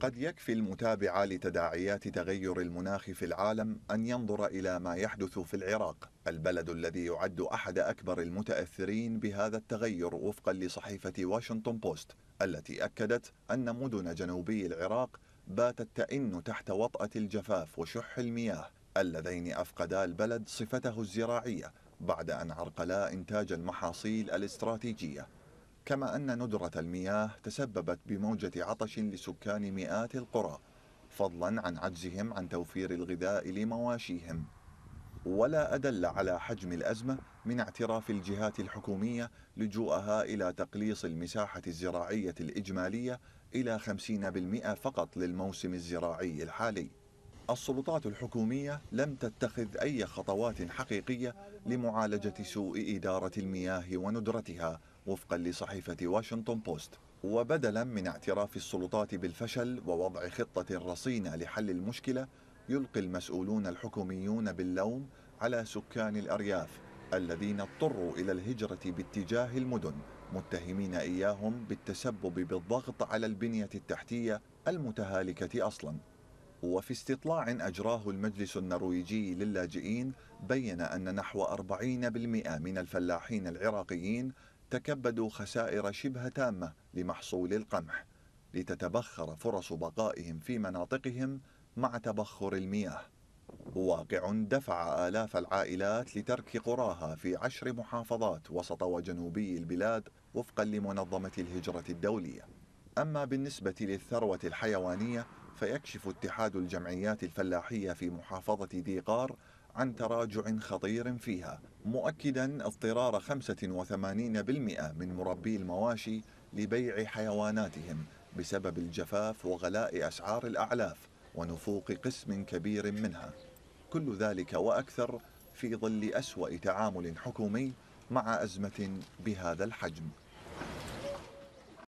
قد يكفي المتابع لتداعيات تغير المناخ في العالم أن ينظر إلى ما يحدث في العراق البلد الذي يعد أحد أكبر المتأثرين بهذا التغير وفقا لصحيفة واشنطن بوست التي أكدت أن مدن جنوبي العراق باتت تئن تحت وطأة الجفاف وشح المياه اللذين أفقدا البلد صفته الزراعية بعد أن عرقلا إنتاج المحاصيل الاستراتيجية كما أن ندرة المياه تسببت بموجة عطش لسكان مئات القرى فضلا عن عجزهم عن توفير الغذاء لمواشيهم ولا أدل على حجم الأزمة من اعتراف الجهات الحكومية لجوءها إلى تقليص المساحة الزراعية الإجمالية إلى 50% فقط للموسم الزراعي الحالي السلطات الحكومية لم تتخذ أي خطوات حقيقية لمعالجة سوء إدارة المياه وندرتها وفقا لصحيفة واشنطن بوست وبدلا من اعتراف السلطات بالفشل ووضع خطة رصينة لحل المشكلة يلقي المسؤولون الحكوميون باللوم على سكان الأرياف الذين اضطروا إلى الهجرة باتجاه المدن متهمين إياهم بالتسبب بالضغط على البنية التحتية المتهالكة أصلاً وفي استطلاع أجراه المجلس النرويجي للاجئين بين أن نحو 40% من الفلاحين العراقيين تكبدوا خسائر شبه تامة لمحصول القمح لتتبخر فرص بقائهم في مناطقهم مع تبخر المياه واقع دفع آلاف العائلات لترك قراها في عشر محافظات وسط وجنوبي البلاد وفقا لمنظمة الهجرة الدولية أما بالنسبة للثروة الحيوانية فيكشف اتحاد الجمعيات الفلاحية في محافظة ديقار عن تراجع خطير فيها مؤكدا اضطرار 85% من مربي المواشي لبيع حيواناتهم بسبب الجفاف وغلاء أسعار الأعلاف ونفوق قسم كبير منها كل ذلك وأكثر في ظل أسوأ تعامل حكومي مع أزمة بهذا الحجم